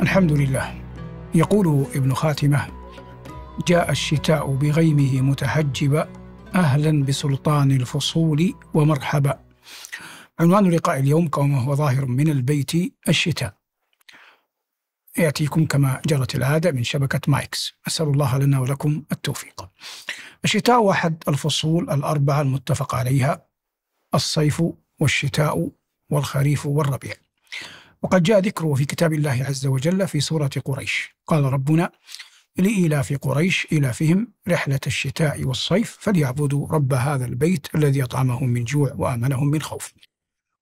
الحمد لله يقول ابن خاتمه جاء الشتاء بغيمه متحجبا اهلا بسلطان الفصول ومرحبا عنوان لقاء اليوم كما هو ظاهر من البيت الشتاء يأتيكم كما جرت العادة من شبكة مايكس أسأل الله لنا ولكم التوفيق الشتاء واحد الفصول الأربعة المتفق عليها الصيف والشتاء والخريف والربيع وقد جاء ذكره في كتاب الله عز وجل في سورة قريش قال ربنا لإيلاف قريش إيلافهم رحلة الشتاء والصيف فليعبدوا رب هذا البيت الذي أطعمهم من جوع وآمنهم من خوف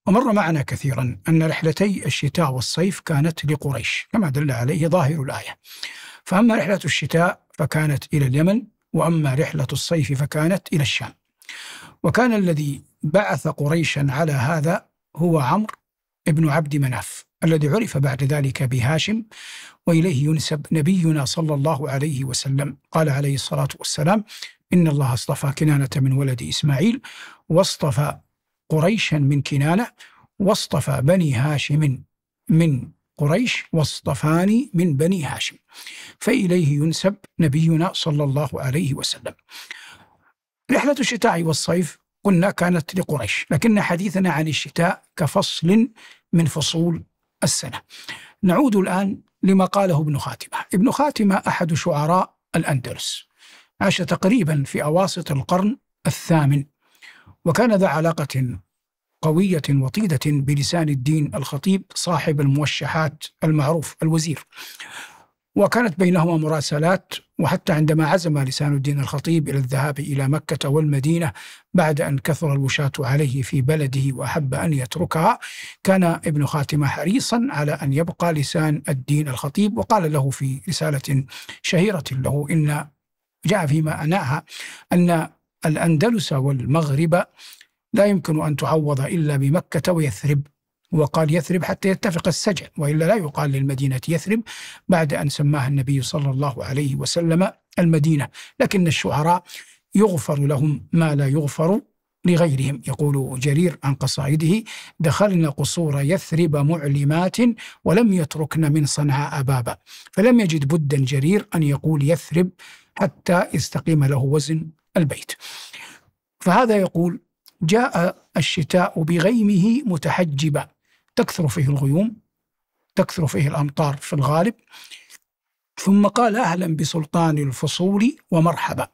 ومر معنا كثيرا أن رحلتي الشتاء والصيف كانت لقريش كما دل عليه ظاهر الآية فأما رحلة الشتاء فكانت إلى اليمن وأما رحلة الصيف فكانت إلى الشام وكان الذي بعث قريشا على هذا هو عمرو بن عبد مناف الذي عرف بعد ذلك بهاشم واليه ينسب نبينا صلى الله عليه وسلم قال عليه الصلاه والسلام ان الله اصطفى كنانه من ولد اسماعيل واصطفى قريشا من كنانه واصطفى بني هاشم من قريش واصطفاني من بني هاشم فإليه ينسب نبينا صلى الله عليه وسلم رحلة الشتاء والصيف قلنا كانت لقريش لكن حديثنا عن الشتاء كفصل من فصول السنة نعود الآن لما قاله ابن خاتمة ابن خاتمة أحد شعراء الأندلس عاش تقريبا في أواسط القرن الثامن وكان ذا علاقة قوية وطيدة بلسان الدين الخطيب صاحب الموشحات المعروف الوزير وكانت بينهما مراسلات وحتى عندما عزم لسان الدين الخطيب إلى الذهاب إلى مكة والمدينة بعد أن كثر الوشاة عليه في بلده وأحب أن يتركها كان ابن خاتمة حريصا على أن يبقى لسان الدين الخطيب وقال له في رسالة شهيرة له إن جاء فيما أناها أن الأندلس والمغرب لا يمكن أن تعوض إلا بمكة ويثرب وقال يثرب حتى يتفق السجع والا لا يقال للمدينه يثرب بعد ان سماها النبي صلى الله عليه وسلم المدينه، لكن الشعراء يغفر لهم ما لا يغفر لغيرهم يقول جرير عن قصائده دخلنا قصور يثرب معلمات ولم يتركن من صنعاء بابا فلم يجد بدا جرير أن يقول يثرب حتى يستقيم له وزن البيت فهذا يقول جاء الشتاء بغيمه متحجبا تكثر فيه الغيوم تكثر فيه الأمطار في الغالب ثم قال أهلا بسلطان الفصول ومرحبا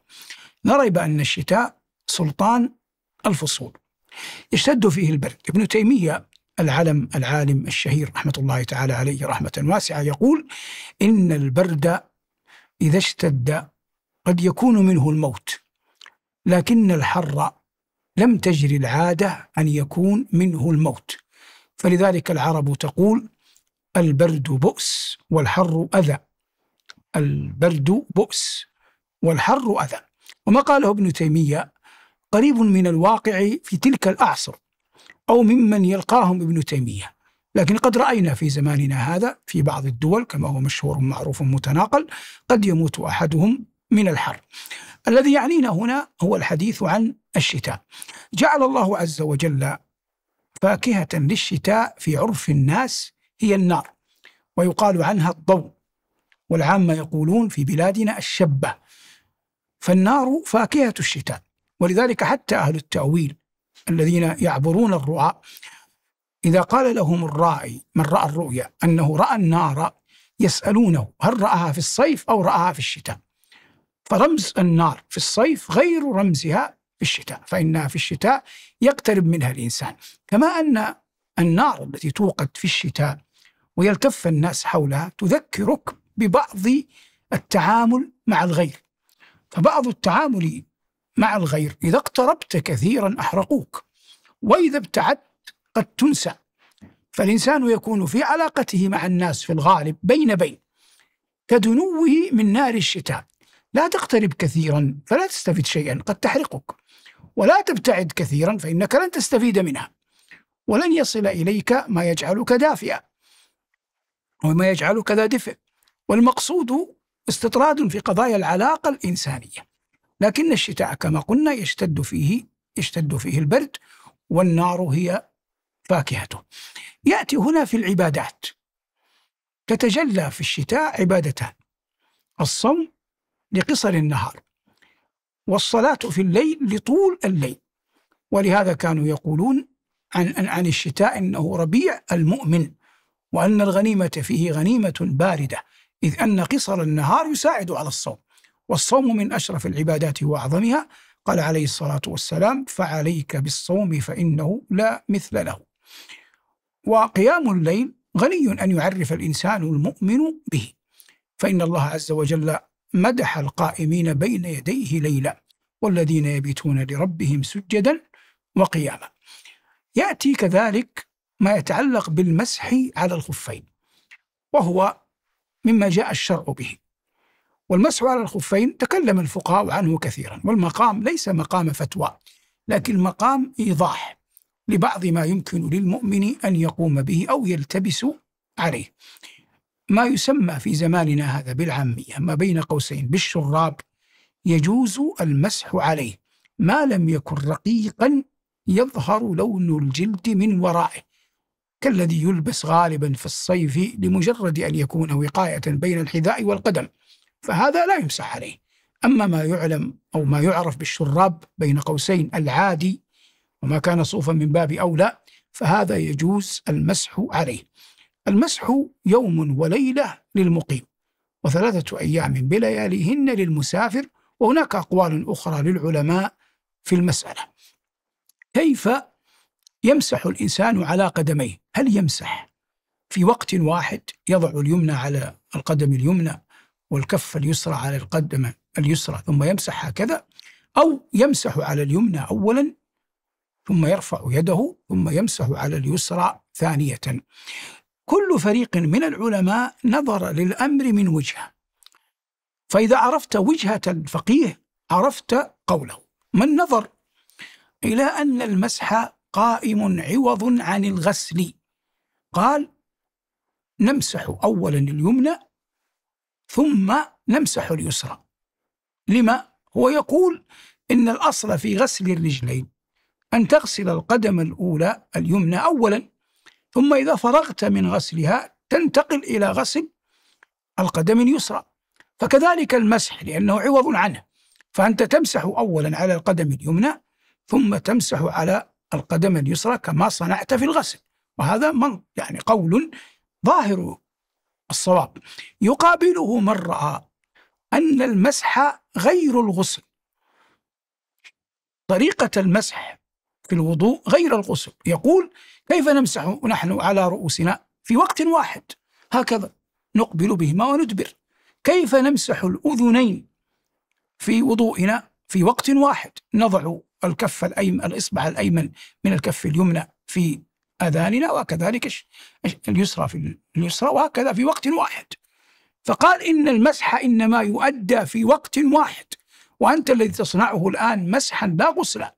لا ريب أن الشتاء سلطان الفصول يشتد فيه البرد ابن تيمية العلم العالم الشهير رحمة الله تعالى عليه رحمة واسعة يقول إن البرد إذا اشتد قد يكون منه الموت لكن الحر لم تجري العادة أن يكون منه الموت فلذلك العرب تقول البرد بؤس والحر أذى البرد بؤس والحر أذى وما قاله ابن تيمية قريب من الواقع في تلك الأعصر أو ممن يلقاهم ابن تيمية لكن قد رأينا في زماننا هذا في بعض الدول كما هو مشهور معروف متناقل قد يموت أحدهم من الحر الذي يعنينا هنا هو الحديث عن الشتاء جعل الله عز وجل فاكهة للشتاء في عرف الناس هي النار ويقال عنها الضوء والعامة يقولون في بلادنا الشبة فالنار فاكهة الشتاء ولذلك حتى أهل التأويل الذين يعبرون الرعاء إذا قال لهم الراعي من رأى الرؤيا أنه رأى النار يسألونه هل رآها في الصيف أو رآها في الشتاء فرمز النار في الصيف غير رمزها في الشتاء فإنها في الشتاء يقترب منها الإنسان كما أن النار التي توقد في الشتاء ويلتف الناس حولها تذكرك ببعض التعامل مع الغير فبعض التعامل مع الغير إذا اقتربت كثيرا أحرقوك وإذا ابتعدت قد تنسى فالإنسان يكون في علاقته مع الناس في الغالب بين بين كدنوه من نار الشتاء لا تقترب كثيرا فلا تستفد شيئا قد تحرقك ولا تبتعد كثيرا فإنك لن تستفيد منها ولن يصل إليك ما يجعلك دافئا وما يجعلك ذا دفء والمقصود استطراد في قضايا العلاقة الإنسانية لكن الشتاء كما قلنا يشتد فيه يشتد فيه البرد والنار هي فاكهته يأتي هنا في العبادات تتجلى في الشتاء عبادتان الصوم لقصر النهار والصلاة في الليل لطول الليل ولهذا كانوا يقولون عن عن الشتاء انه ربيع المؤمن وان الغنيمه فيه غنيمه بارده اذ ان قصر النهار يساعد على الصوم والصوم من اشرف العبادات واعظمها قال عليه الصلاه والسلام فعليك بالصوم فانه لا مثل له وقيام الليل غني ان يعرف الانسان المؤمن به فان الله عز وجل مدح القائمين بين يديه ليلا والذين يبيتون لربهم سجدا وقياما يأتي كذلك ما يتعلق بالمسح على الخفين وهو مما جاء الشرع به والمسح على الخفين تكلم الفقهاء عنه كثيرا والمقام ليس مقام فتوى لكن مقام إيضاح لبعض ما يمكن للمؤمن أن يقوم به أو يلتبس عليه ما يسمى في زماننا هذا بالعامية ما بين قوسين بالشراب يجوز المسح عليه ما لم يكن رقيقا يظهر لون الجلد من ورائه كالذي يلبس غالبا في الصيف لمجرد أن يكون وقاية بين الحذاء والقدم فهذا لا يمسح عليه أما ما يعلم أو ما يعرف بالشراب بين قوسين العادي وما كان صوفا من باب أولى فهذا يجوز المسح عليه المسح يوم وليلة للمقيم وثلاثة أيام بلياليهن للمسافر وهناك أقوال أخرى للعلماء في المسألة كيف يمسح الإنسان على قدميه هل يمسح في وقت واحد يضع اليمنى على القدم اليمنى والكف اليسرى على القدم اليسرى ثم يمسح هكذا أو يمسح على اليمنى أولا ثم يرفع يده ثم يمسح على اليسرى ثانية كل فريق من العلماء نظر للأمر من وجهة فإذا عرفت وجهة الفقيه عرفت قوله من نظر إلى أن المسح قائم عوض عن الغسل قال نمسح أولا اليمنى ثم نمسح اليسرى لما هو يقول إن الأصل في غسل الرجلين أن تغسل القدم الأولى اليمنى أولا ثم إذا فرغت من غسلها تنتقل إلى غسل القدم اليسرى فكذلك المسح لأنه عوض عنه فأنت تمسح أولا على القدم اليمنى ثم تمسح على القدم اليسرى كما صنعت في الغسل وهذا من يعني قول ظاهر الصواب يقابله من رأى أن المسح غير الغسل طريقة المسح في الوضوء غير الغسل يقول كيف نمسح ونحن على رؤوسنا في وقت واحد هكذا نقبل بهما وندبر كيف نمسح الأذنين في وضوئنا في وقت واحد نضع الكف الأيمن الإصبع الأيمن من الكف اليمنى في أذاننا وكذلك اليسرى في اليسرى وهكذا في وقت واحد فقال إن المسح إنما يؤدى في وقت واحد وأنت الذي تصنعه الآن مسحا لا غسلا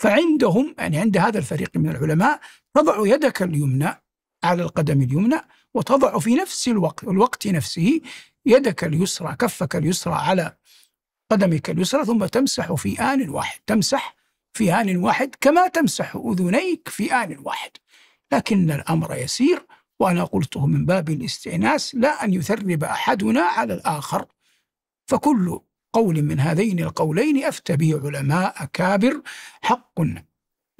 فعندهم يعني عند هذا الفريق من العلماء تضع يدك اليمنى على القدم اليمنى وتضع في نفس الوقت الوقت نفسه يدك اليسرى كفك اليسرى على قدمك اليسرى ثم تمسح في آن واحد تمسح في آن واحد كما تمسح أذنيك في آن واحد لكن الأمر يسير وأنا قلته من باب الاستئناس لا أن يثرب أحدنا على الآخر فكل قول من هذين القولين أفتى به علماء أكابر حق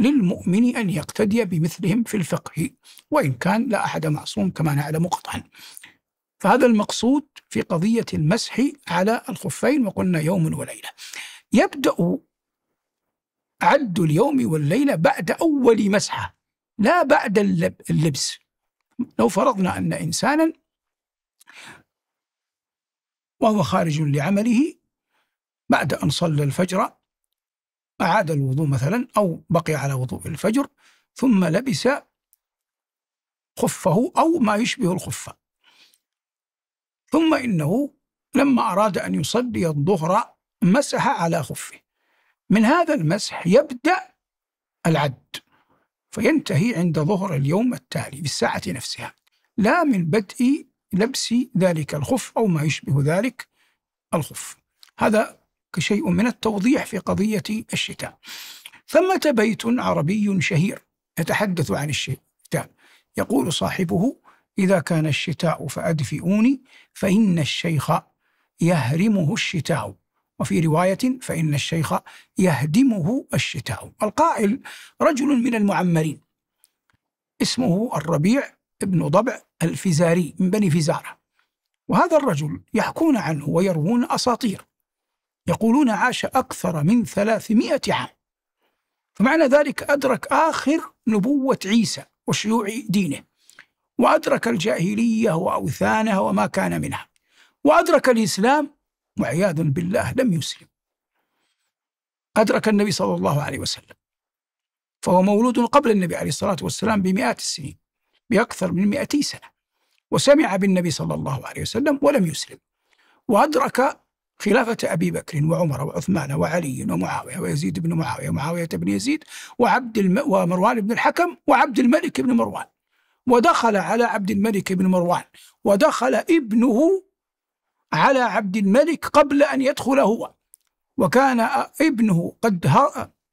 للمؤمن أن يقتدي بمثلهم في الفقه وإن كان لا أحد معصوم كما نعلم قطعا فهذا المقصود في قضية المسح على الخفين وقلنا يوم وليلة يبدأ عد اليوم والليلة بعد أول مسحة لا بعد اللبس لو فرضنا أن إنسانا وهو خارج لعمله بعد أن صلى الفجر أعاد الوضوء مثلا أو بقي على وضوء الفجر ثم لبس خفه أو ما يشبه الخفة ثم إنه لما أراد أن يصلي الظهر مسح على خفه من هذا المسح يبدأ العد فينتهي عند ظهر اليوم التالي في الساعة نفسها لا من بدء لبس ذلك الخف أو ما يشبه ذلك الخف هذا شيء من التوضيح في قضية الشتاء ثمة بيت عربي شهير يتحدث عن الشتاء يقول صاحبه إذا كان الشتاء فأدفئوني فإن الشيخ يهرمه الشتاء وفي رواية فإن الشيخ يهدمه الشتاء القائل رجل من المعمرين اسمه الربيع بن ضبع الفزاري من بني فزارة وهذا الرجل يحكون عنه ويروون أساطير يقولون عاش أكثر من ثلاثمائة عام فمعنى ذلك أدرك آخر نبوة عيسى وشيوع دينه وأدرك الجاهلية وأوثانها وما كان منها وأدرك الإسلام وعياذا بالله لم يسلم أدرك النبي صلى الله عليه وسلم فهو مولود قبل النبي عليه الصلاة والسلام بمئات السنين بأكثر من مئتي سنة وسمع بالنبي صلى الله عليه وسلم ولم يسلم وأدرك خلافة أبي بكر وعمر وعثمان وعلي ومعاوية ويزيد بن معاوية ومعاوية بن يزيد وعبد الم... ومروان بن الحكم وعبد الملك بن مروان ودخل على عبد الملك بن مروان ودخل ابنه على عبد الملك قبل أن يدخل هو وكان ابنه قد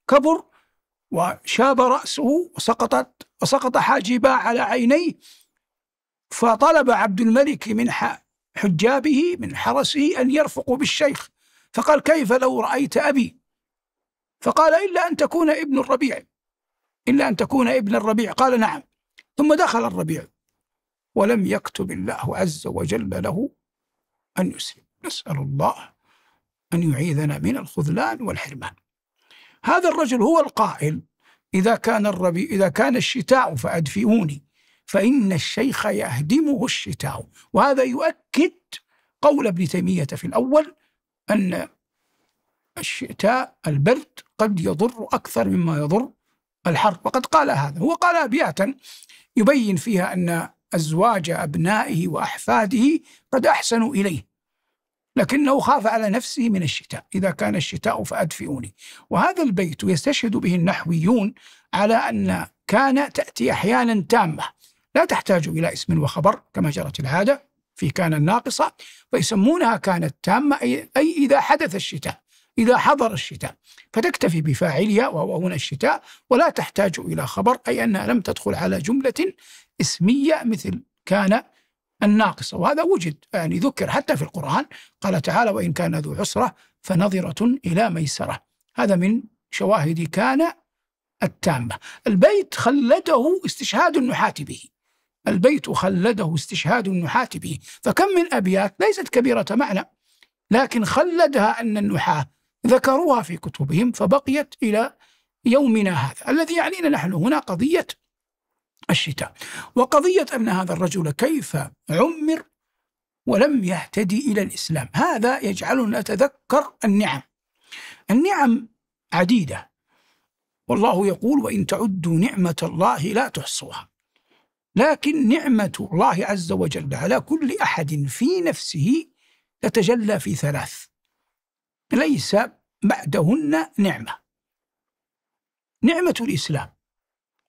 كبر وشاب رأسه وسقطت وسقط حاجبا على عينيه فطلب عبد الملك من حجابه من حرسه أن يرفقوا بالشيخ فقال كيف لو رأيت أبي فقال إلا أن تكون ابن الربيع إلا أن تكون ابن الربيع قال نعم ثم دخل الربيع ولم يكتب الله عز وجل له أن يسلم نسأل الله أن يعيذنا من الخذلان والحرمان هذا الرجل هو القائل إذا كان الربيع إذا كان الشتاء فأدفئوني فإن الشيخ يهدمه الشتاء وهذا يؤكد قول ابن تيمية في الأول أن الشتاء البرد قد يضر أكثر مما يضر الحر وقد قال هذا هو قال أبياتا يبين فيها أن أزواج أبنائه وأحفاده قد أحسنوا إليه لكنه خاف على نفسه من الشتاء إذا كان الشتاء فأدفئوني وهذا البيت يستشهد به النحويون على أن كان تأتي أحيانا تامة لا تحتاج إلى اسم وخبر كما جرت العادة في كان الناقصة فيسمونها كانت تامة أي إذا حدث الشتاء إذا حضر الشتاء فتكتفي بفاعلها وهو هنا الشتاء ولا تحتاج إلى خبر أي أنها لم تدخل على جملة اسمية مثل كان الناقصة وهذا وجد يعني ذكر حتى في القرآن قال تعالى وإن كان ذو عسرة فنظرة إلى ميسرة هذا من شواهد كان التامة البيت خلده استشهاد النحاة به البيت خلده استشهاد النحاة به فكم من أبيات ليست كبيرة معنى لكن خلدها أن النحاة ذكروها في كتبهم فبقيت إلى يومنا هذا الذي يعنينا نحن هنا قضية الشتاء وقضية أن هذا الرجل كيف عمر ولم يهتدي إلى الإسلام هذا يجعلنا نتذكر النعم النعم عديدة والله يقول وإن تعدوا نعمة الله لا تحصوها لكن نعمة الله عز وجل على كل أحد في نفسه تتجلى في ثلاث ليس بعدهن نعمة نعمة الإسلام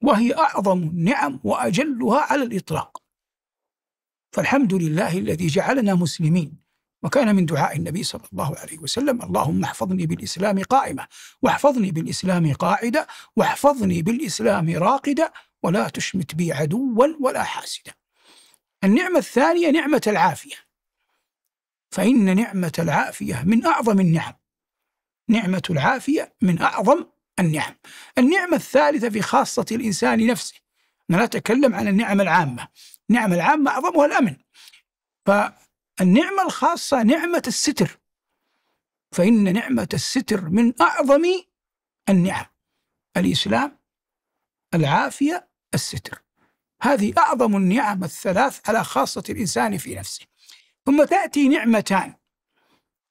وهي أعظم النعم وأجلها على الإطلاق فالحمد لله الذي جعلنا مسلمين وكان من دعاء النبي صلى الله عليه وسلم اللهم احفظني بالإسلام قائمة واحفظني بالإسلام قاعدة واحفظني بالإسلام راقدة ولا تشمت بي عدوا ولا حاسدا النعمة الثانية نعمة العافية فإن نعمة العافية من أعظم النعم نعمة العافية من أعظم النعم النعمة الثالثة في خاصة الإنسان نفسه أنا لا أتكلم عن النعم العامة النعم العامة أعظمها الأمن فالنعمة الخاصة نعمة الستر فإن نعمة الستر من أعظم النعم الإسلام العافية الستر هذه أعظم النعم الثلاث على خاصة الإنسان في نفسه ثم تأتي نعمتان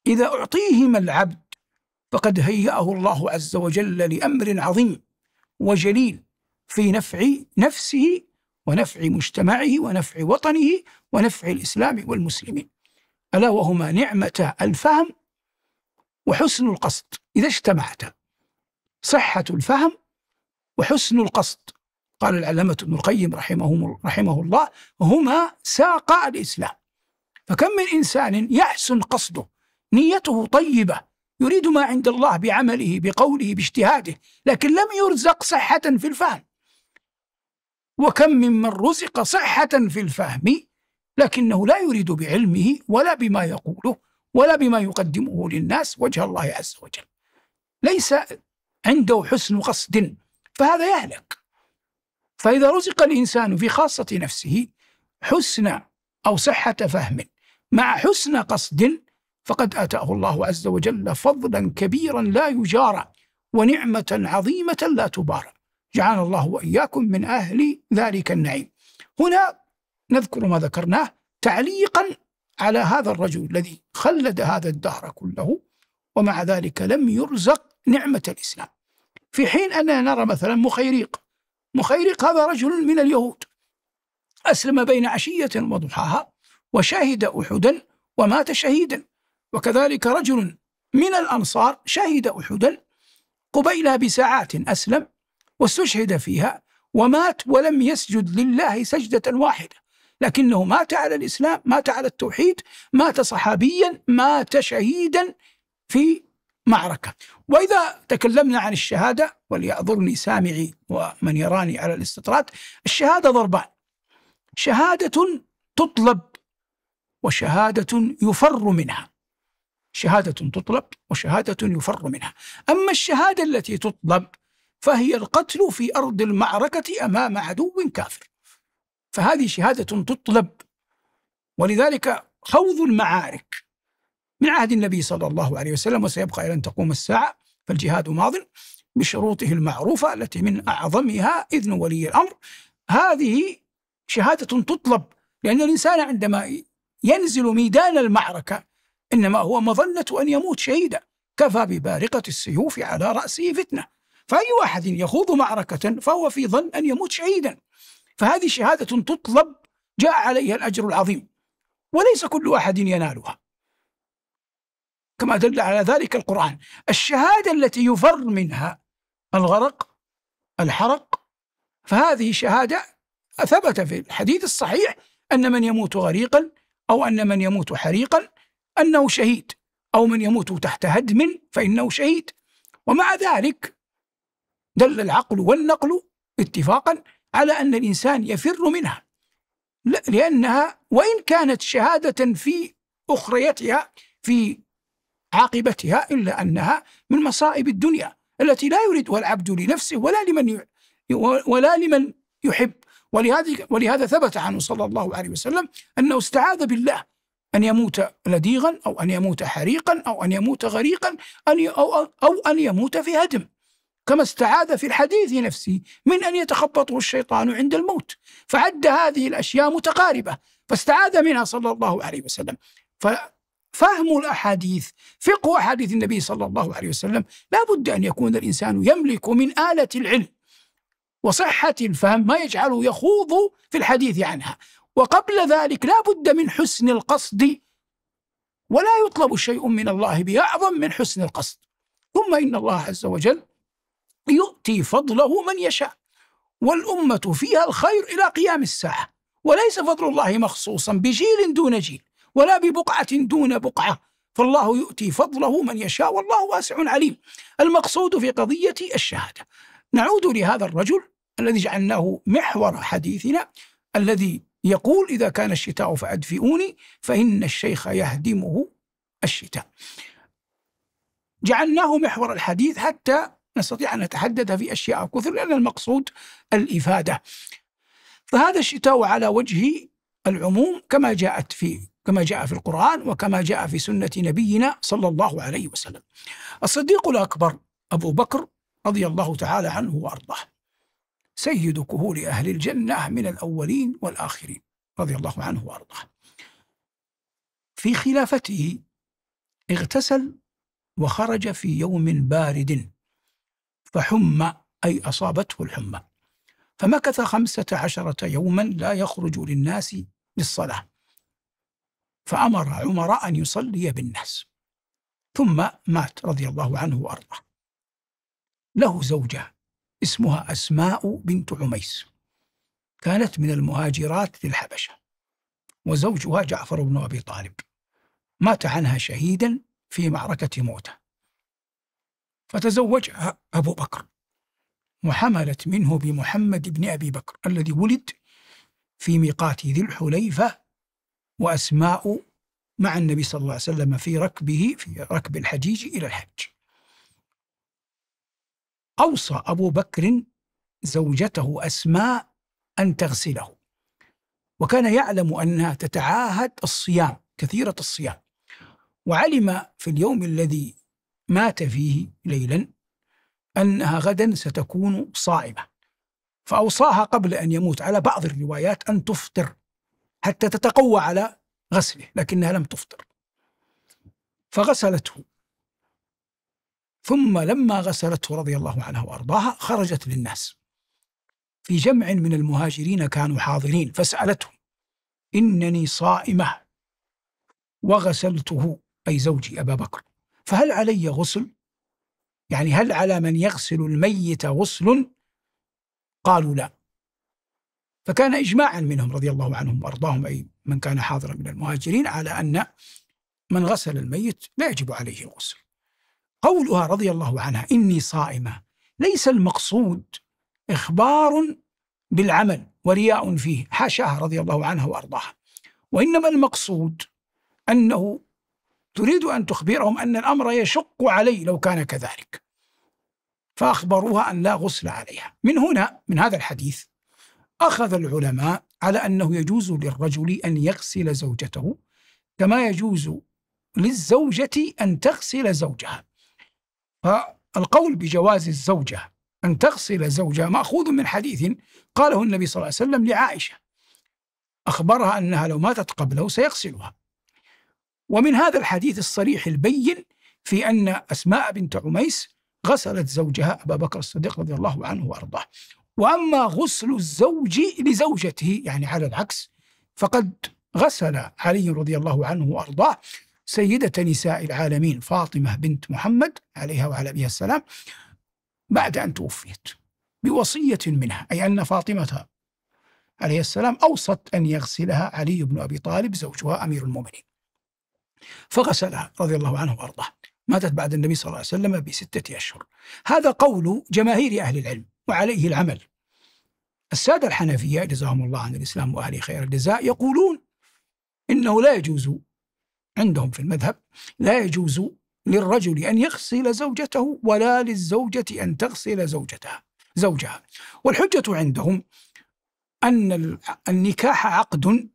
إذا أعطيهما العبد فقد هيأه الله عز وجل لأمر عظيم وجليل في نفع نفسه ونفع مجتمعه ونفع وطنه ونفع الإسلام والمسلمين ألا وهما نعمة الفهم وحسن القصد إذا اجتمعتا صحة الفهم وحسن القصد قال العلامة ابن القيم رحمه, رحمه الله هما ساقا الإسلام فكم من إنسان يحسن قصده نيته طيبة يريد ما عند الله بعمله بقوله باجتهاده لكن لم يرزق صحة في الفهم وكم ممن رزق صحة في الفهم لكنه لا يريد بعلمه ولا بما يقوله ولا بما يقدمه للناس وجه الله عز وجل ليس عنده حسن قصد فهذا يهلك فإذا رزق الإنسان في خاصة نفسه حسن أو صحة فهم مع حسن قصد فقد آتاه الله عز وجل فضلا كبيرا لا يجارى ونعمة عظيمة لا تبارى جعلنا الله وإياكم من أهل ذلك النعيم هنا نذكر ما ذكرناه تعليقا على هذا الرجل الذي خلد هذا الدهر كله ومع ذلك لم يرزق نعمة الإسلام في حين أننا نرى مثلا مخيريق مخيرق هذا رجل من اليهود أسلم بين عشية وضحاها وشهد أحدا ومات شهيدا وكذلك رجل من الأنصار شهد أحدا قبيلها بساعات أسلم واستشهد فيها ومات ولم يسجد لله سجدة واحدة لكنه مات على الإسلام مات على التوحيد مات صحابيا مات شهيدا في معركة وإذا تكلمنا عن الشهادة وليأذرني سامعي ومن يراني على الاستطراد الشهادة ضربان شهادة تطلب وشهادة يفر منها شهادة تطلب وشهادة يفر منها أما الشهادة التي تطلب فهي القتل في أرض المعركة أمام عدو كافر فهذه شهادة تطلب ولذلك خوض المعارك من عهد النبي صلى الله عليه وسلم وسيبقى إلى أن تقوم الساعة فالجهاد ماض بشروطه المعروفة التي من أعظمها إذن ولي الأمر هذه شهادة تطلب لأن الإنسان عندما ينزل ميدان المعركة إنما هو مظنة أن يموت شهيدا كفى ببارقة السيوف على رأسه فتنة فأي واحد يخوض معركة فهو في ظن أن يموت شهيدا فهذه شهادة تطلب جاء عليها الأجر العظيم وليس كل أحد ينالها كما دل على ذلك القرآن الشهادة التي يفر منها الغرق الحرق فهذه شهادة ثبت في الحديث الصحيح أن من يموت غريقا أو أن من يموت حريقا أنه شهيد أو من يموت تحت هدم فإنه شهيد ومع ذلك دل العقل والنقل اتفاقا على أن الإنسان يفر منها لأنها وإن كانت شهادة في أخريتها في عاقبتها إلا أنها من مصائب الدنيا التي لا يريدها العبد لنفسه ولا لمن ولا لمن يحب ولهذا ولهذا ثبت عنه صلى الله عليه وسلم انه استعاذ بالله ان يموت لديغا او ان يموت حريقا او ان يموت غريقا أو, او ان يموت في هدم كما استعاذ في الحديث نفسه من ان يتخبطه الشيطان عند الموت فعد هذه الاشياء متقاربه فاستعاذ منها صلى الله عليه وسلم ف فهم الأحاديث فقه أحاديث النبي صلى الله عليه وسلم لا بد أن يكون الإنسان يملك من آلة العلم وصحة الفهم ما يجعله يخوض في الحديث عنها وقبل ذلك لا بد من حسن القصد ولا يطلب شيء من الله بأعظم من حسن القصد ثم إن الله عز وجل يؤتي فضله من يشاء والأمة فيها الخير إلى قيام الساعة وليس فضل الله مخصوصا بجيل دون جيل ولا ببقعة دون بقعة فالله يؤتي فضله من يشاء والله واسع عليم المقصود في قضية الشهادة نعود لهذا الرجل الذي جعلناه محور حديثنا الذي يقول إذا كان الشتاء فأدفئوني فإن الشيخ يهدمه الشتاء جعلناه محور الحديث حتى نستطيع أن نتحدث في أشياء كثر لأن المقصود الإفادة فهذا الشتاء على وجه العموم كما جاءت في كما جاء في القرآن وكما جاء في سنة نبينا صلى الله عليه وسلم الصديق الأكبر أبو بكر رضي الله تعالى عنه وأرضاه سيد كهول أهل الجنة من الأولين والآخرين رضي الله عنه وأرضاه في خلافته اغتسل وخرج في يوم بارد فحمى أي أصابته الحمى فمكث خمسة عشرة يوما لا يخرج للناس للصلاة فأمر عمر أن يصلي بالناس ثم مات رضي الله عنه وأرضاه له زوجة اسمها أسماء بنت عميس كانت من المهاجرات للحبشة وزوجها جعفر بن أبي طالب مات عنها شهيدا في معركة موتة فتزوجها أبو بكر وحملت منه بمحمد بن أبي بكر الذي ولد في ميقات ذي الحليفة وأسماء مع النبي صلى الله عليه وسلم في ركبه في ركب الحجيج إلى الحج أوصى أبو بكر زوجته أسماء أن تغسله وكان يعلم أنها تتعاهد الصيام كثيرة الصيام وعلم في اليوم الذي مات فيه ليلا أنها غدا ستكون صائمة فأوصاها قبل أن يموت على بعض الروايات أن تفطر حتى تتقوى على غسله لكنها لم تفطر فغسلته ثم لما غسلته رضي الله عنها وارضاها خرجت للناس في جمع من المهاجرين كانوا حاضرين فسالتهم انني صائمه وغسلته اي زوجي ابا بكر فهل علي غسل؟ يعني هل على من يغسل الميت غسل؟ قالوا لا فكان إجماعا منهم رضي الله عنهم وأرضاهم أي من كان حاضرا من المهاجرين على أن من غسل الميت لا يجب عليه الغسل قولها رضي الله عنها إني صائمة ليس المقصود إخبار بالعمل ورياء فيه حاشاها رضي الله عنها وأرضاها وإنما المقصود أنه تريد أن تخبرهم أن الأمر يشق علي لو كان كذلك فأخبروها أن لا غسل عليها من هنا من هذا الحديث أخذ العلماء على أنه يجوز للرجل أن يغسل زوجته كما يجوز للزوجة أن تغسل زوجها فالقول بجواز الزوجة أن تغسل زوجها مأخوذ من حديث قاله النبي صلى الله عليه وسلم لعائشة أخبرها أنها لو ماتت قبله سيغسلها ومن هذا الحديث الصريح البين في أن أسماء بنت عميس غسلت زوجها أبا بكر الصديق رضي الله عنه وأرضاه وأما غسل الزوج لزوجته يعني على العكس فقد غسل علي رضي الله عنه وأرضاه سيدة نساء العالمين فاطمة بنت محمد عليها وعلى أبيها السلام بعد أن توفيت بوصية منها أي أن فاطمة عليه السلام أوصت أن يغسلها علي بن أبي طالب زوجها أمير المؤمنين فغسلها رضي الله عنه وأرضاه ماتت بعد النبي صلى الله عليه وسلم بستة أشهر هذا قول جماهير أهل العلم وعليه العمل السادة الحنفية جزاهم الله عن الإسلام وأهله خير الجزاء يقولون إنه لا يجوز عندهم في المذهب لا يجوز للرجل أن يغسل زوجته ولا للزوجة أن تغسل زوجتها زوجها والحجة عندهم أن النكاح عقد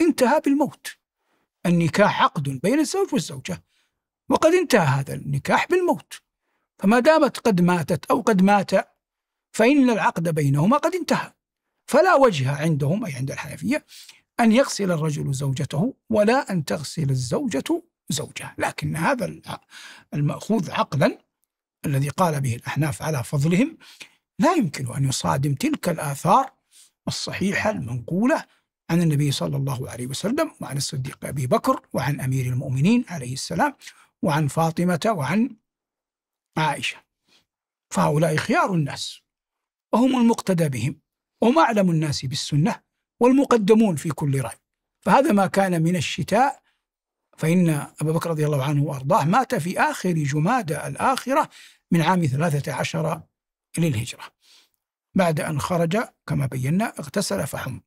انتهى بالموت النكاح عقد بين الزوج والزوجة وقد انتهى هذا النكاح بالموت فما دامت قد ماتت أو قد مات فإن العقد بينهما قد انتهى فلا وجه عندهم أي عند الحنفية أن يغسل الرجل زوجته ولا أن تغسل الزوجة زوجها لكن هذا المأخوذ عقلا الذي قال به الأحناف على فضلهم لا يمكن أن يصادم تلك الآثار الصحيحة المنقولة عن النبي صلى الله عليه وسلم وعن الصديق أبي بكر وعن أمير المؤمنين عليه السلام وعن فاطمة وعن عائشة فهؤلاء خيار الناس وهم المقتدى بهم هم أعلم الناس بالسنة والمقدمون في كل رأي فهذا ما كان من الشتاء فإن أبا بكر رضي الله عنه وأرضاه مات في آخر جمادة الآخرة من عام 13 للهجرة بعد أن خرج كما بينا اغتسل فحم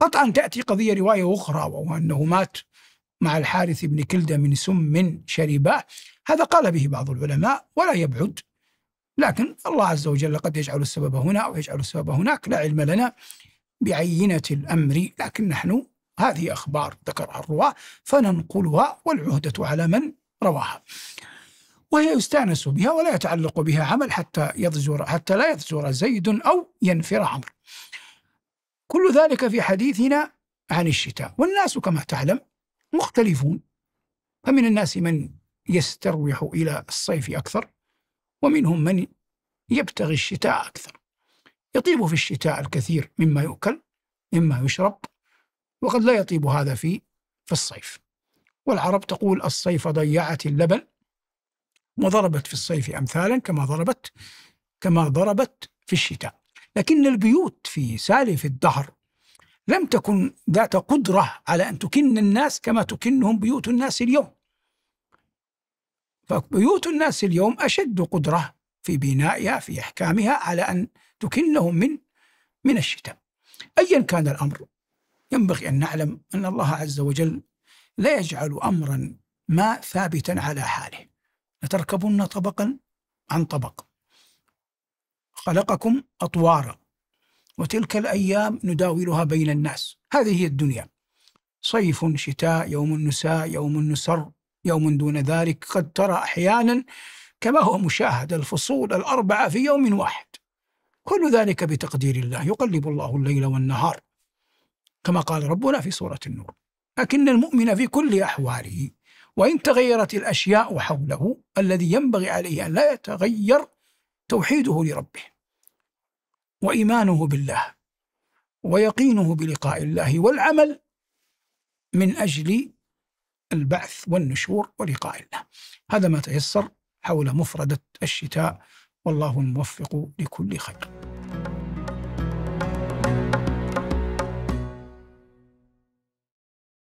قطعا تأتي قضية رواية أخرى وهو أنه مات مع الحارث بن كلدة من سم شرباه هذا قال به بعض العلماء ولا يبعد لكن الله عز وجل قد يجعل السبب هنا أو يجعل السبب هناك لا علم لنا بعينة الأمر لكن نحن هذه أخبار ذكرها الرواة فننقلها والعهدة على من رواها وهي يستانس بها ولا يتعلق بها عمل حتى يضجر حتى لا يضجر زيد أو ينفر عمرو كل ذلك في حديثنا عن الشتاء والناس كما تعلم مختلفون فمن الناس من يستروح إلى الصيف أكثر ومنهم من يبتغي الشتاء أكثر يطيب في الشتاء الكثير مما يؤكل مما يشرب وقد لا يطيب هذا في في الصيف والعرب تقول الصيف ضيعت اللبن وضربت في الصيف أمثالا كما ضربت كما ضربت في الشتاء لكن البيوت في سالف الدهر لم تكن ذات قدرة على أن تكن الناس كما تكنهم بيوت الناس اليوم فبيوت الناس اليوم أشد قدرة في بنائها في إحكامها على أن تكنهم من من الشتاء أيا كان الأمر ينبغي أن نعلم أن الله عز وجل لا يجعل أمرا ما ثابتا على حاله لتركبن طبقا عن طبق خلقكم أطوارا وتلك الأيام نداولها بين الناس هذه هي الدنيا صيف شتاء يوم النساء يوم النسر يوم دون ذلك قد ترى أحيانا كما هو مشاهد الفصول الأربعة في يوم واحد كل ذلك بتقدير الله يقلب الله الليل والنهار كما قال ربنا في سورة النور لكن المؤمن في كل أحواله وإن تغيرت الأشياء حوله الذي ينبغي عليه أن لا يتغير توحيده لربه وإيمانه بالله ويقينه بلقاء الله والعمل من أجل البعث والنشور ولقاء الله هذا ما تيسر حول مفردة الشتاء والله الموفق لكل خير